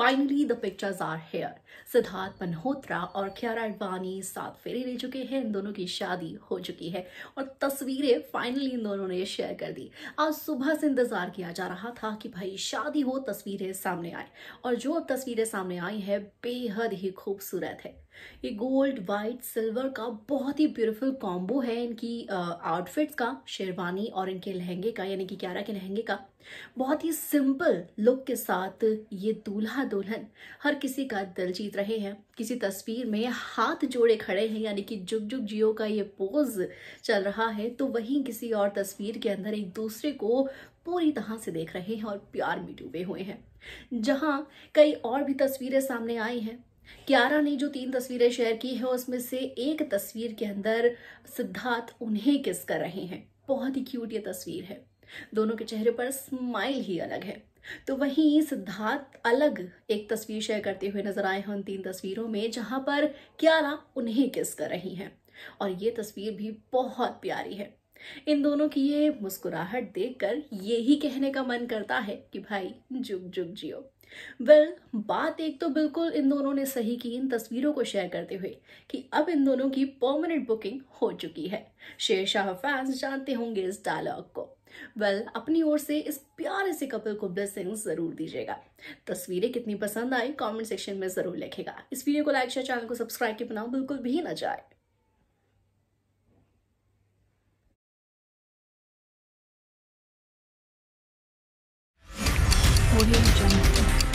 finally the pictures are here Siddharth Malhotra और ख्यारा अडवाणी साथ फेरे ले चुके हैं इन दोनों की शादी हो चुकी है और तस्वीरें फाइनली इन दोनों ने शेयर कर दी आज सुबह से इंतजार किया जा रहा था कि भाई शादी हो तस्वीरें सामने आए और जो अब तस्वीरें सामने आई है बेहद ही खूबसूरत है ये गोल्ड वाइट सिल्वर का बहुत ही ब्यूटीफुल कॉम्बो है इनकी आउटफिट्स का शेरवानी और इनके लहंगे का यानी कि क्यारा के लहंगे का बहुत ही सिंपल लुक के साथ ये दूल्हा दुल्हन हर किसी का दिल जीत रहे हैं किसी तस्वीर में हाथ जोड़े खड़े हैं यानी कि जुग जुग जियो का ये पोज चल रहा है तो वहीं किसी और तस्वीर के अंदर एक दूसरे को पूरी तरह से देख रहे हैं और प्यार में डूबे हुए हैं जहां कई और भी तस्वीरें सामने आई हैं क्यारा ने जो तीन तस्वीरें शेयर की है उसमें से एक तस्वीर के अंदर सिद्धार्थ उन्हें किस कर रहे हैं बहुत ही क्यूट ये तस्वीर है दोनों के चेहरे पर स्माइल ही अलग है तो वहीं सिद्धार्थ अलग एक तस्वीर शेयर करते हुए नजर आए हैं उन तीन तस्वीरों में जहां पर क्यारा उन्हें किस कर रही हैं और ये तस्वीर भी बहुत प्यारी है इन दोनों की ये मुस्कुराहट देखकर ये ही कहने का मन करता है कि भाई जुग जुग जियो वेल well, बात एक तो बिल्कुल इन दोनों ने सही की इन तस्वीरों को शेयर करते हुए कि अब इन दोनों की परमानेंट बुकिंग हो चुकी है शेरशाह फैंस जानते होंगे इस डायलॉग को वेल well, अपनी ओर से इस प्यारे से कपल को ब्लेसिंग जरूर दीजिएगा तस्वीरें कितनी पसंद आई कमेंट सेक्शन में जरूर लिखेगा इस वीडियो को लाइक शेयर चैनल को सब्सक्राइब के बनाओ बिल्कुल भी ना जाए audio jungle